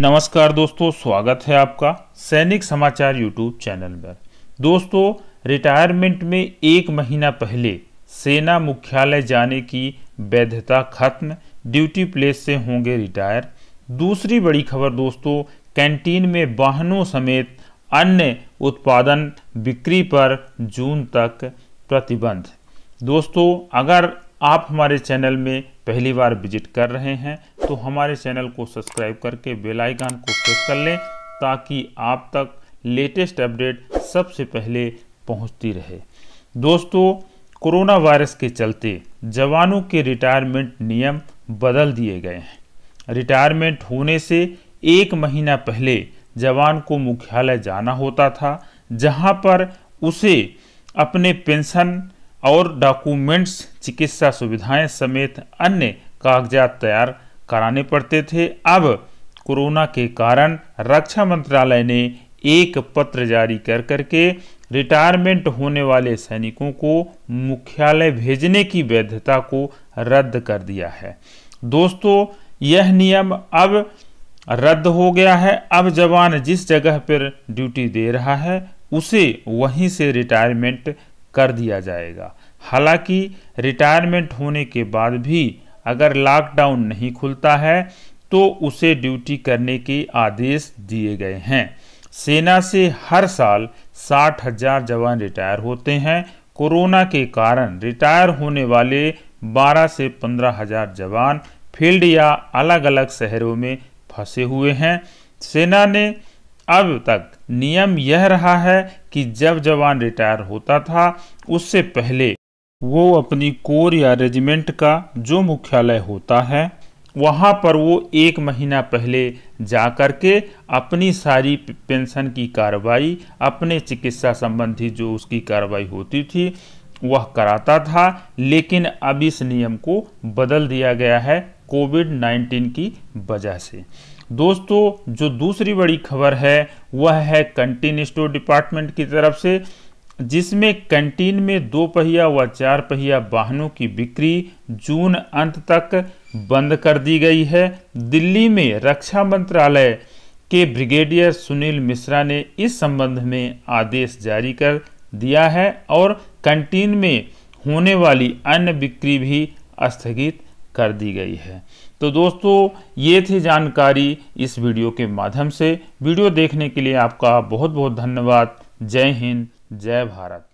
नमस्कार दोस्तों स्वागत है आपका सैनिक समाचार यूट्यूब चैनल पर दोस्तों रिटायरमेंट में एक महीना पहले सेना मुख्यालय जाने की वैधता खत्म ड्यूटी प्लेस से होंगे रिटायर दूसरी बड़ी खबर दोस्तों कैंटीन में वाहनों समेत अन्य उत्पादन बिक्री पर जून तक प्रतिबंध दोस्तों अगर आप हमारे चैनल में पहली बार विजिट कर रहे हैं तो हमारे चैनल को सब्सक्राइब करके बेल आइकन को प्रेस कर लें ताकि आप तक लेटेस्ट अपडेट सबसे पहले पहुंचती रहे दोस्तों कोरोना वायरस के चलते जवानों के रिटायरमेंट नियम बदल दिए गए हैं रिटायरमेंट होने से एक महीना पहले जवान को मुख्यालय जाना होता था जहां पर उसे अपने पेंशन और डॉक्यूमेंट्स चिकित्सा सुविधाएं समेत अन्य कागजात तैयार कराने पड़ते थे अब कोरोना के कारण रक्षा मंत्रालय ने एक पत्र जारी कर करके रिटायरमेंट होने वाले सैनिकों को मुख्यालय भेजने की वैधता को रद्द कर दिया है दोस्तों यह नियम अब रद्द हो गया है अब जवान जिस जगह पर ड्यूटी दे रहा है उसे वहीं से रिटायरमेंट कर दिया जाएगा हालांकि रिटायरमेंट होने के बाद भी अगर लॉकडाउन नहीं खुलता है तो उसे ड्यूटी करने के आदेश दिए गए हैं सेना से हर साल साठ हजार जवान रिटायर होते हैं कोरोना के कारण रिटायर होने वाले 12 से पंद्रह हजार जवान फील्ड या अलग अलग शहरों में फंसे हुए हैं सेना ने अब तक नियम यह रहा है कि जब जवान रिटायर होता था उससे पहले वो अपनी कोर या रेजिमेंट का जो मुख्यालय होता है वहाँ पर वो एक महीना पहले जा कर के अपनी सारी पेंशन की कार्रवाई अपने चिकित्सा संबंधी जो उसकी कार्रवाई होती थी वह कराता था लेकिन अब इस नियम को बदल दिया गया है कोविड 19 की वजह से दोस्तों जो दूसरी बड़ी खबर है वह है कंटेन स्टोर डिपार्टमेंट की तरफ से जिसमें कैंटीन में दो पहिया व चार पहिया वाहनों की बिक्री जून अंत तक बंद कर दी गई है दिल्ली में रक्षा मंत्रालय के ब्रिगेडियर सुनील मिश्रा ने इस संबंध में आदेश जारी कर दिया है और कैंटीन में होने वाली अन्य बिक्री भी स्थगित कर दी गई है तो दोस्तों ये थी जानकारी इस वीडियो के माध्यम से वीडियो देखने के लिए आपका बहुत बहुत धन्यवाद जय हिंद जय भारत